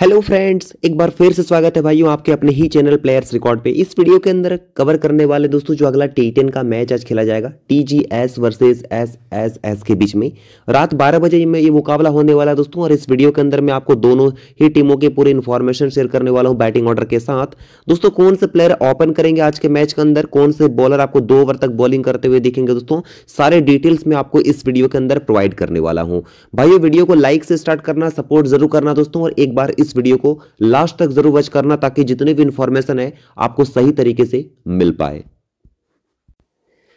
hello friends एक बार फिर से स्वागत है भाइयों आपके अपने ही चैनल प्लेयर्स रिकॉर्ड पे इस वीडियो के अंदर कवर करने वाले दोस्तों जो अगला टी टेन का मैच आज खेला जाएगा T G S versus S S S के बीच में रात 12 बजे में ये मुकाबला होने वाला है दोस्तों और इस वीडियो के अंदर मैं आपको दोनों ही टीमों के पूरे इन्फॉर्मेशन शेयर करने वाला हूँ बैटिंग ऑर्डर के साथ दोस्तों कौन से प्लेयर ओपन करेंगे आज के मैच के अंदर कौन से बॉलर आपको दो ओवर तक बॉलिंग करते हुए दिखेंगे दोस्तों सारे डिटेल्स मैं आपको इस वीडियो के अंदर प्रोवाइड करने वाला हूँ भाई वीडियो को लाइक से स्टार्ट करना सपोर्ट जरूर करना दोस्तों और एक बार इस वीडियो को लास्ट तक जरूर वॉच करना ताकि जितने भी इंफॉर्मेशन है आपको सही तरीके से मिल पाए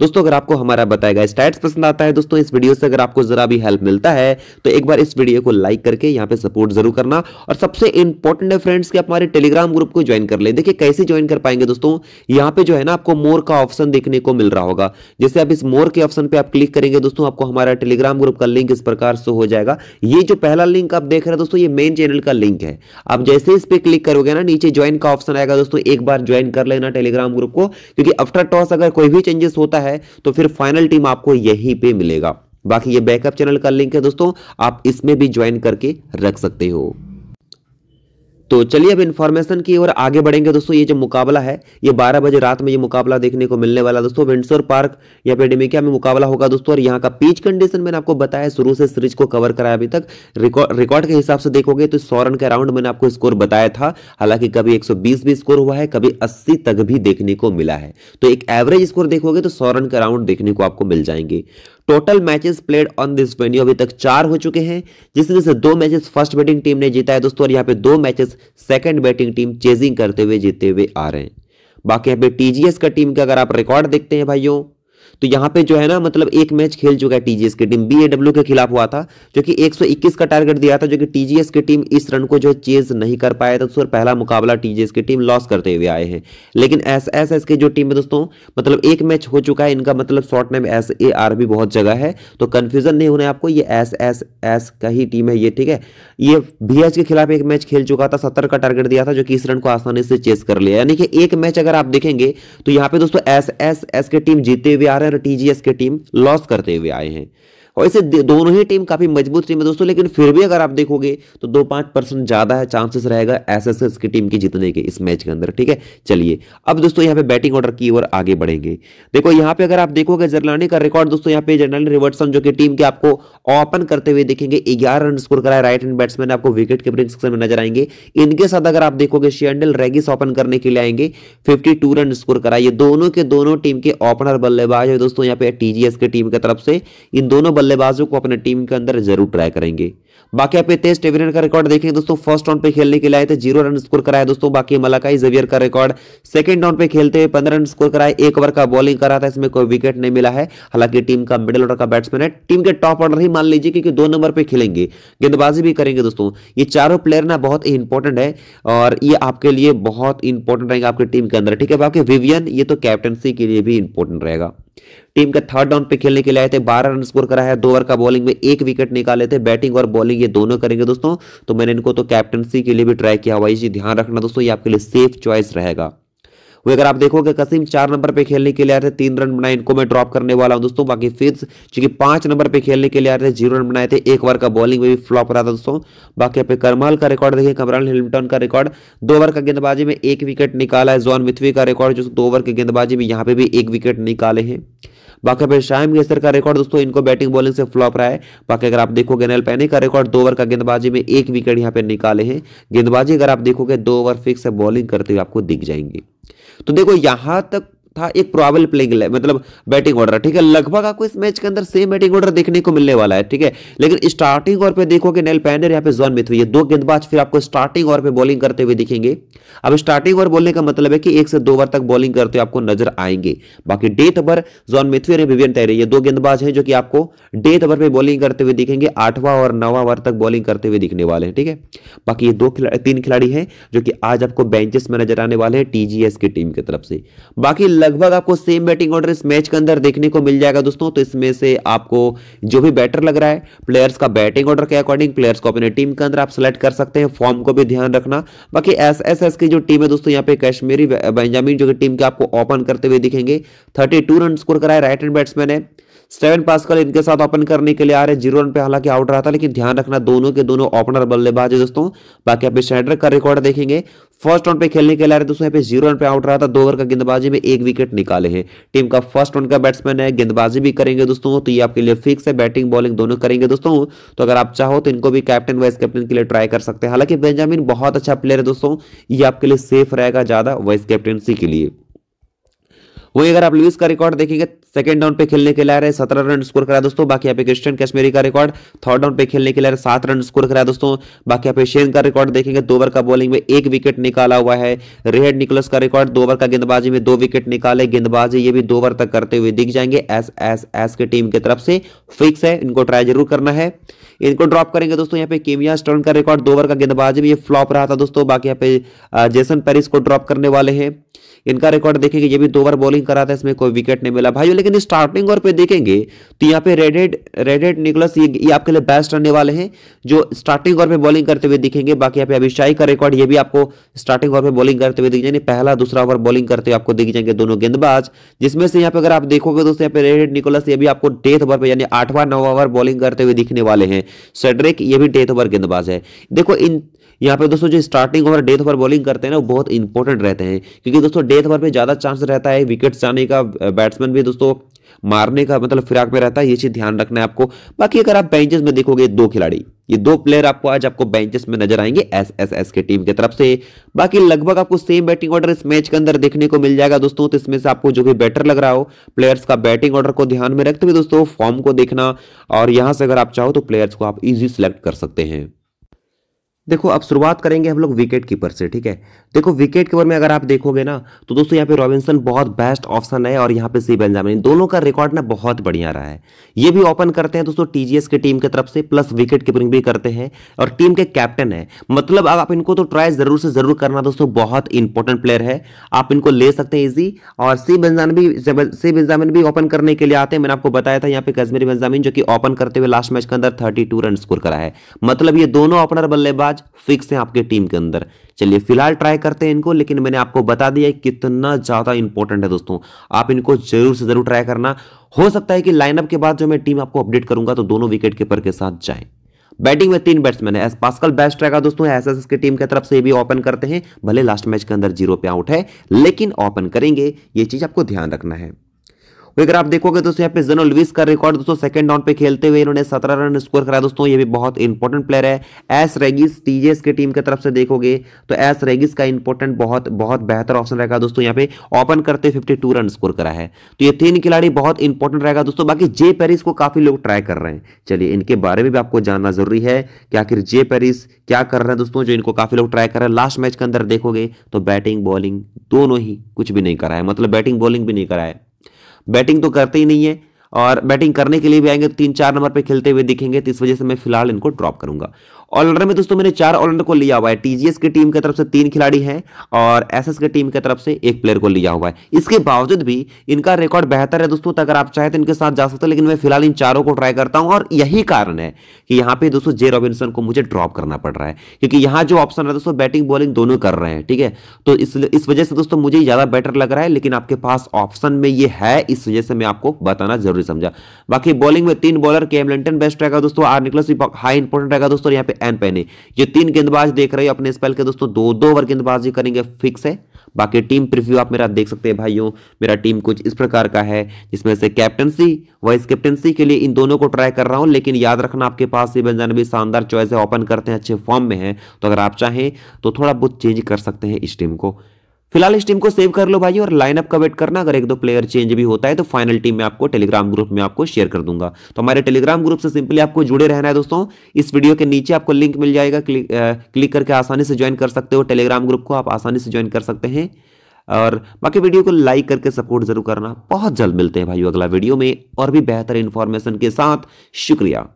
दोस्तों अगर आपको हमारा बताएगा स्टैट्स पसंद आता है दोस्तों इस वीडियो से अगर आपको जरा भी हेल्प मिलता है तो एक बार इस वीडियो को लाइक करके यहाँ पे सपोर्ट जरूर करना और सबसे इंपॉर्टेंट है फ्रेंड्स की आप हमारे टेलीग्राम ग्रुप को ज्वाइन कर ले देखिए कैसे ज्वाइन कर पाएंगे दोस्तों यहाँ पे जो है ना आपको मोर का ऑप्शन देखने को मिल रहा होगा जैसे आप इस मोर के ऑप्शन पर आप क्लिक करेंगे दोस्तों आपको हमारा टेलीग्राम ग्रुप का लिंक इस प्रकार से हो जाएगा ये जो पहला लिंक आप देख रहे हैं दोस्तों ये मेन चैनल का लिंक है आप जैसे इस पर क्लिक करोगे ना नीचे ज्वाइन का ऑप्शन आएगा दोस्तों एक बार ज्वाइन कर लेना टेलीग्राम ग्रुप को क्योंकि आफ्टर टॉस अगर कोई भी चेंजेस होता है है तो फिर फाइनल टीम आपको यहीं पे मिलेगा बाकी ये बैकअप चैनल का लिंक है दोस्तों आप इसमें भी ज्वाइन करके रख सकते हो तो चलिए अब इन्फॉर्मेशन की ओर आगे बढ़ेंगे दोस्तों ये जो मुकाबला है ये 12 बजे रात में ये मुकाबला देखने को मिलने वाला दोस्तों विंडसोर पार्क या पेडेमिकिया में मुकाबला होगा दोस्तों और यहाँ का पिच कंडीशन मैंने आपको बताया शुरू से सीरीज को कवर कराया अभी तक रिकॉर्ड के हिसाब से देखोगे तो सौ रन का राउंड मैंने आपको स्कोर बताया था हालांकि कभी एक भी स्कोर हुआ है कभी अस्सी तक भी देखने को मिला है तो एक एवरेज स्कोर देखोगे तो सौ रन का राउंड देखने को आपको मिल जाएंगे total matches played on this venue अभी तक चार हो चुके हैं जिसमें से दो मैचेस फर्स्ट बैटिंग टीम ने जीता है दोस्तों और यहाँ पे दो matches second batting team chasing करते हुए जीते हुए आ रहे हैं बाकी यहाँ पे टीजीएस का टीम का अगर आप रिकॉर्ड देखते हैं भाइयों तो यहाँ पे जो है ना मतलब एक मैच खेल चुका है टीजीएस की टीम बीएडब्ल्यू के खिलाफ हुआ था जो कि 121 का टारगेट दिया था जो कि टीजीएस की टीम इस रन को जो है चेज नहीं कर पाया था तो पहला मुकाबला टीजीएस की टीम लॉस करते हुए आए हैं लेकिन एस एस एस की जो टीम है दोस्तों मतलब एक मैच हो चुका है इनका मतलब short name S A R भी बहुत जगह है तो कन्फ्यूजन नहीं होना आपको ये एस एस एस का ही टीम है ये ठीक है ये एच के खिलाफ एक मैच खेल चुका था सत्तर का टारगेट दिया था जो कि इस रन को आसानी से चेज कर लिया यानी कि एक मैच अगर आप देखेंगे तो यहाँ पे दोस्तों एस एस एस की टीम जीते हुए आ रहे टीजीएस की टीम लॉस करते हुए आए हैं और ऐसे दोनों ही टीम काफी मजबूत टीम है दोस्तों लेकिन फिर भी अगर आप देखोगे तो दो पांच परसेंट ज्यादा है चांसेस रहेगा एस की टीम की जीतने के इस मैच के अंदर ठीक है चलिए अब दोस्तों यहाँ पे बैटिंग ऑर्डर की ओर आगे बढ़ेंगे देखो यहाँ पे अगर आप देखोगे जरलानी का रिकॉर्ड दोस्तों यहाँ पे जनरल रिवर्सन जो कि टीम के आपको ओपन करते हुए देखेंगे ग्यारह रन स्कोर कराए राइट हैंड बैट्समैन आपको विकेट कीपरिंग सेक्शन में नजर आएंगे इनके साथ अगर आप देखोगे शेंडल रेगिस ओपन करने के लिए आएंगे फिफ्टी रन स्कोर कराए दोनों के दोनों टीम के ओपनर बल्लेबाज है दोस्तों यहाँ पे टीजीएस की टीम की तरफ से इन दोनों बल्ले बल्लेबाजों को अपने टीम के अंदर जरूर ट्राई करेंगे बाकी आप तेज टेविरन का रिकॉर्ड देखेंगे दोस्तों फर्स्ट राउंड पे खेलने के लिए आए थे जीरो रन स्कोर कराया दोस्तों बाकी मलाकाई जवियर का रिकॉर्ड सेकंड राउंड पे खेलते हुए पंद्रह रन स्कोर कराए एक ओवर का बॉलिंग करा था इसमें कोई विकेट नहीं मिला है हालांकि टीम का मिडिल ऑर्डर का बैट्समैन है टीम के टॉप ऑर्डर ही मान लीजिए क्योंकि दो नंबर पर खेलेंगे गेंदबाजी भी करेंगे दोस्तों ये चारों प्लेयर ना बहुत ही इंपॉर्टेंट है और ये आपके लिए बहुत इंपॉर्टेंट रहेगा आपकी टीम के अंदर ठीक है बाकी विवियन ये तो कैप्टनसी के लिए भी इंपॉर्टेंट रहेगा टीम के थर्ड डाउन पे खेलने के लिए आए थे बारह रन स्कोर करा है दो ओवर का बॉलिंग में एक विकेट निकाले थे बैटिंग और बॉलिंग ये दोनों करेंगे दोस्तों तो मैंने इनको तो कैप्टनसी के लिए भी ट्राई किया हुआ इसी ध्यान रखना दोस्तों ये आपके लिए सेफ चॉइस रहेगा वही अगर आप देखोगे कसीम चार नंबर पर खेलने के लिए आए थे तीन रन बनाए इनको मैं ड्रॉप करने वाला हूँ दोस्तों बाकी फिट्स चूंकि पांच नंबर पर खेलने के लिए आए थे जीरो रन बनाए थे एक ओवर का बॉलिंग में भी फ्लॉप रहा था दोस्तों बाकी आप करमाल का रिकॉर्ड देखिए कमरान हिलमटन का रिकॉर्ड दो ओवर का गेंदबाजी में एक विकेट निकाला है जॉन मिथ्वी का रिकॉर्ड जो दो ओवर के गेंदबाजी में यहाँ पे भी एक विकेट निकाले हैं बाकी शाहिम गेसर का रिकॉर्ड दोस्तों इनको बैटिंग बॉलिंग से फ्लॉप रहा है बाकी अगर आप देखोगे अनिल पैनी का रिकॉर्ड दो ओवर का गेंदबाजी में एक विकेट यहाँ पे निकाले हैं गेंदबाजी अगर आप देखोगे दो ओवर फिक्स बॉलिंग करते हुए आपको दिख जाएंगे तो देखो यहां तक था एक प्रॉबल प्लेइंग मतलब बैटिंग ऑर्डर ठीक है लगभग आपको इस मैच के अंदर सेम बैटिंग ऑर्डर देखने को मिलने वाला है ठीक है लेकिन स्टार्टिंग ओवर पे कि नेल पैनर यहाँ पे जॉन मिथू ये दो गेंदबाज फिर आपको स्टार्टिंग ओवर पे बॉलिंग करते हुए दिखेंगे अब स्टार्टिंग ओवर बोलने का मतलब है कि एक से दो ओवर तक बॉलिंग करते हुए आपको नजर आएंगे बाकी डेट ओवर जोन मिथू और विवियन तैयार ये दो गेंदबाज हैं जो कि आपको डेट ओवर पे बॉलिंग करते हुए दिखेंगे आठवां और नवा ओवर तक बॉलिंग करते हुए दिखने वाले हैं ठीक है बाकी ये दो तीन खिलाड़ी हैं जो कि आज आपको बेंचेस में नजर आने वाले हैं टीजीएस की टीम की तरफ से बाकी लगभग आपको सेम बैटिंग ऑर्डर इस मैच के अंदर देखने को मिल जाएगा दोस्तों तो इसमें से आपको जो भी बैटर लग रहा है प्लेयर्स का बैटिंग ऑर्डर के अकॉर्डिंग प्लेयर्स को अपने टीम के अंदर आप सेलेक्ट कर सकते हैं फॉर्म को भी ध्यान रखना बाकी एसएसएस की जो टीम है दोस्तों यहाँ पे कश्मीरी बेंजामिन जो कि टीम के आपको ओपन करते हुए दिखेंगे थर्टी टू रन स्कोर कराए राइट हैंड बैट्समैन है सेवन पास कल इनके साथ ओपन करने के लिए आ रहे हैं जीरो रन पे हालांकि आउट रहा था लेकिन ध्यान रखना दोनों के दोनों ओपनर बल्लेबाज है दोस्तों बाकी आप स्टैंडर का रिकॉर्ड देखेंगे फर्स्ट राउंड पे खेलने के लिए आ रहे दोस्तों यहाँ पे जीरो रन पे आउट रहा था दो ओवर का गेंदबाजी में एक विकेट निकाले हैं टीम का फर्स्ट राउंड का बैट्समैन है गेंदबाजी भी करेंगे दोस्तों तो ये आपके लिए फिक्स है बैटिंग बॉलिंग दोनों करेंगे दोस्तों तो अगर आप चाहो तो इनको भी कैप्टन वाइस कैप्टन के लिए ट्राई कर सकते हैं हालांकि बेंजामिन बहुत अच्छा प्लेयर है दोस्तों ये आपके लिए सेफ रहेगा ज्यादा वाइस कैप्टनसी के लिए वही अगर आप लुइस का रिकॉर्ड देखेंगे सेकंड डाउन पे खेलने के लिए आ रहे सत्रह रन स्कोर करा दोस्तों बाकी यहाँ पे क्रिस्टन कश्मीरी का रिकॉर्ड थर्ड डाउन पे खेलने के लिए सात रन स्कोर करा दोस्तों बाकी यहाँ पे शेन का रिकॉर्ड देखेंगे दो ओवर का बॉलिंग में एक विकेट निकाला हुआ है रेहड निकोलस का रिकॉर्ड दो ओवर का गेंदबाजी में दो विकेट निकाले गेंदबाजी ये भी दो ओवर तक करते हुए दिख जाएंगे एस एस एस की टीम की तरफ से फिक्स है इनको ट्राई जरूर करना है इनको ड्रॉप करेंगे दोस्तों यहाँ पे केमिया स्टर्न का रिकॉर्ड दो ओवर का गेंदबाजी में ये फ्लॉप रहा था दोस्तों बाकी यहाँ पे जेसन पेरिस को ड्रॉप करने वाले हैं इनका रिकॉर्ड देखेंगे ये भी दो ओवर बॉलिंग बॉलिंग करा था इसमें कोई विकेट नहीं मिला भाई लेकिन स्टार्टिंग और पे देखेंगे तो यहाँ पे रेडेड रेडेड निकलस ये, ये आपके लिए बेस्ट रहने वाले हैं जो स्टार्टिंग और पे बॉलिंग करते हुए दिखेंगे बाकी यहाँ पे अभिषाई का रिकॉर्ड ये भी आपको स्टार्टिंग ओवर पे बॉलिंग करते हुए दिख जाएंगे पहला दूसरा ओवर बॉलिंग करते हुए आपको दिख जाएंगे दोनों गेंदबाज जिसमें से यहाँ पे अगर आप देखोगे दोस्तों यहाँ पे रेडेड निकोलस ये भी आपको डेथ ओवर पे यानी आठवा नौवा ओवर बॉलिंग करते हुए दिखने वाले हैं सेड्रिक ये भी डेथ ओवर गेंदबाज है देखो इन यहाँ पे दोस्तों जो starting over death over bowling करते हैं ना वो बहुत इंपॉर्टेंट रहते हैं क्योंकि दोस्तों डेथ ओवर पे ज्यादा चांस रहता है विकेट विकेट जाने का बैट्समैन भी दोस्तों मारने का मतलब फिराक में रहता है ये चीज ध्यान रखना है आपको बाकी अगर आप बेंचेस में देखोगे दो खिलाड़ी ये दो प्लेयर आपको आज आपको बेंचेस में नजर आएंगे एस एस एस के टीम की तरफ से बाकी लगभग आपको सेम बैटिंग ऑर्डर इस मैच के अंदर देखने को मिल जाएगा दोस्तों तो इसमें से आपको जो भी बेटर लग रहा हो प्लेयर्स का बैटिंग ऑर्डर को ध्यान में रखते हुए दोस्तों फॉर्म को देखना और यहां से अगर आप चाहो तो प्लेयर्स को आप इजी सिलेक्ट कर सकते हैं देखो अब शुरुआत करेंगे हम लोग विकेट कीपर से ठीक है देखो विकेट कीपर में अगर आप देखोगे ना तो दोस्तों यहाँ पे रॉबिन्सन बहुत बेस्ट ऑप्शन है और यहाँ पे सी बेंजामिन दोनों का रिकॉर्ड ना बहुत बढ़िया रहा है ये भी ओपन करते हैं दोस्तों टीजीएस की टीम की तरफ से प्लस विकेट कीपिंग भी करते हैं और टीम के कैप्टन है मतलब अब आप इनको तो ट्राई जरूर से जरूर करना दोस्तों बहुत इंपॉर्टेंट प्लेयर है आप इनको ले सकते हैं इजी और सी बेंजामिन भी सी बेंजामिन भी ओपन करने के लिए आते हैं मैंने आपको बताया था यहाँ पे कश्मीरी बेंजामिन जो कि ओपन करते हुए लास्ट मैच के अंदर थर्टी रन स्कोर करा है मतलब ये दोनों ओपनर बल्लेबाज आज फिक्स है आपके टीम के अंदर चलिए फिलहाल ट्राई करते हैं इनको लेकिन मैंने आपको बता दिया कितना ज़्यादा इंपॉर्टेंट है दोस्तों आप इनको जरूर से जरूर ट्राई करना हो सकता है कि लाइनअप के बाद जो मैं टीम आपको अपडेट करूंगा तो दोनों विकेट कीपर के साथ जाए बैटिंग में तीन बैट्समैन है एस पास्कल बेस्ट रहेगा दोस्तों एस एस की टीम की तरफ से भी ओपन करते हैं भले लास्ट मैच के अंदर जीरो पे आउट है लेकिन ओपन करेंगे ये चीज आपको ध्यान रखना है वही अगर आप देखोगे दोस्तों यहाँ पे जनो लुइस का रिकॉर्ड दोस्तों सेकंड डाउन पे खेलते हुए इन्होंने सत्रह रन स्कोर कराया दोस्तों ये भी बहुत इंपॉर्टेंट प्लेयर है एस रेगिस टीजेस के टीम की तरफ से देखोगे तो एस रेगिस का इंपॉर्टेंट बहुत बहुत बेहतर ऑप्शन रहेगा दोस्तों यहाँ पे ओपन करते फिफ्टी रन स्कोर करा है तो ये तीन खिलाड़ी बहुत इंपॉर्टेंट रहेगा दोस्तों बाकी जे पेरिस को काफी लोग ट्राई कर रहे हैं चलिए इनके बारे में भी आपको जानना जरूरी है कि आखिर जे पेरिस क्या कर रहे हैं दोस्तों जो इनको काफी लोग ट्राई कर रहे हैं लास्ट मैच के अंदर देखोगे तो बैटिंग बॉलिंग दोनों ही कुछ भी नहीं करा है मतलब बैटिंग बॉलिंग भी नहीं करा है बैटिंग तो करते ही नहीं है और बैटिंग करने के लिए भी आएंगे तो तीन चार नंबर पे खेलते हुए दिखेंगे तो इस वजह से मैं फिलहाल इनको ड्रॉप करूंगा ऑलराउंडर में दोस्तों मैंने चार ऑलराउंडर को लिया हुआ है टीजीएस की टीम की तरफ से तीन खिलाड़ी हैं और एसएस की टीम की तरफ से एक प्लेयर को लिया हुआ है इसके बावजूद भी इनका रिकॉर्ड बेहतर है दोस्तों अगर आप चाहे तो इनके साथ जा सकते हैं लेकिन मैं फिलहाल इन चारों को ट्राई करता हूँ और यही कारण है कि यहाँ पे दोस्तों जे रॉबिनसन को मुझे ड्रॉप करना पड़ रहा है क्योंकि यहाँ जो ऑप्शन है दोस्तों बैटिंग बॉलिंग दोनों कर रहे हैं ठीक है तो इस वजह से दोस्तों मुझे ज़्यादा बेटर लग रहा है लेकिन आपके पास ऑप्शन में ये है इस वजह से मैं आपको बताना जरूरी समझा बाकी बॉलिंग में तीन बॉलर के एम बेस्ट रहेगा दोस्तों आर निकलस हाई इंपॉर्टेंट रहेगा दोस्तों यहाँ पे एन पहने ये तीन गेंदबाज देख रहे हो अपने स्पेल के दोस्तों दो दो ओवर गेंदबाजी करेंगे फिक्स है बाकी टीम प्रिव्यू आप मेरा देख सकते हैं भाइयों मेरा टीम कुछ इस प्रकार का है जिसमें से कैप्टनसी वाइस कैप्टनसी के लिए इन दोनों को ट्राई कर रहा हूं लेकिन याद रखना आपके पास ये व्यंजन भी शानदार चॉइस है ओपन करते हैं अच्छे फॉर्म में है तो अगर आप चाहें तो थोड़ा बहुत चेंज कर सकते हैं इस टीम को फिलहाल इस टीम को सेव कर लो भाई और लाइनअप का वेट करना अगर एक दो प्लेयर चेंज भी होता है तो फाइनल टीम में आपको टेलीग्राम ग्रुप में आपको शेयर कर दूंगा तो हमारे टेलीग्राम ग्रुप से सिंपली आपको जुड़े रहना है दोस्तों इस वीडियो के नीचे आपको लिंक मिल जाएगा क्लिक आ, क्लिक करके आसानी से ज्वाइन कर सकते हो टेलीग्राम ग्रुप को आप आसानी से ज्वाइन कर सकते हैं और बाकी वीडियो को लाइक करके सपोर्ट जरूर करना बहुत जल्द मिलते हैं भाई अगला वीडियो में और भी बेहतर इन्फॉर्मेशन के साथ शुक्रिया